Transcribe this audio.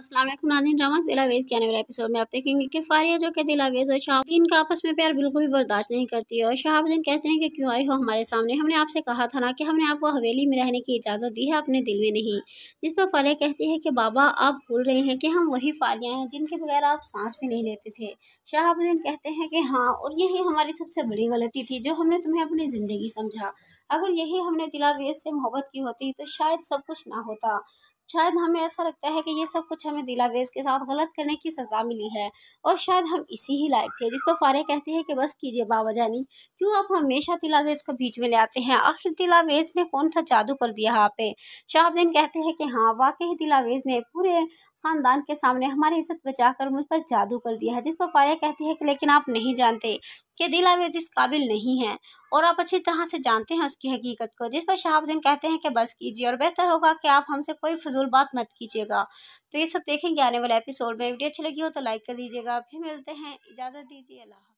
असलम नाजिन drama दिलावेज के आने वाले एपिसोड में आप देखेंगे कि फारिया जो कि दिलावेज और शाहबीन का आपस में प्यार बिल्कुल भी बर्दाश्त नहीं करती है और शाहबीन कहते हैं कि क्यों आई हो हमारे सामने हमने आपसे कहा था ना कि हमने आपको हवेली में रहने की इजाज़त दी है अपने दिल में नहीं जिस पर फारिया कहती है कि बाबा आप भूल रहे हैं कि हम वही फारियाँ हैं जिनके बगैर आप सांस भी नहीं लेते थे शाहबीन कहते हैं कि हाँ और यही हमारी सबसे बड़ी गलती थी जो हमने तुम्हें अपनी ज़िंदगी समझा अगर यही हमने दिलावेज से मोहब्बत की होती तो शायद सब कुछ ना होता शायद हमें ऐसा लगता है कि ये सब कुछ हमें दिलावेज के साथ गलत करने की सज़ा मिली है और शायद हम इसी ही लायक थे जिस पर फारे कहती है कि बस कीजिए बाबा जानी क्यों आप हमेशा तिलावेज को बीच में ले आते हैं आखिर तिलावेज ने कौन सा जादू कर दिया आप पे शाहबदीन कहते हैं कि हाँ वाकई तिलावेज ने पूरे खानदान के सामने हमारी इज्जत बचाकर मुझ पर जादू कर दिया है जिस पर फारिया कहती है कि लेकिन आप नहीं जानते कि आवेज इस काबिल नहीं है और आप अच्छी तरह से जानते हैं उसकी हकीकत को जिस पर शहाबुद्दीन कहते हैं कि बस कीजिए और बेहतर होगा कि आप हमसे कोई फजूल बात मत कीजिएगा तो ये सब देखेंगे आने वाले एपिसोड में वीडियो अच्छी लगी हो तो लाइक कर दीजिएगा फिर मिलते हैं इजाज़त दीजिए अल्लाह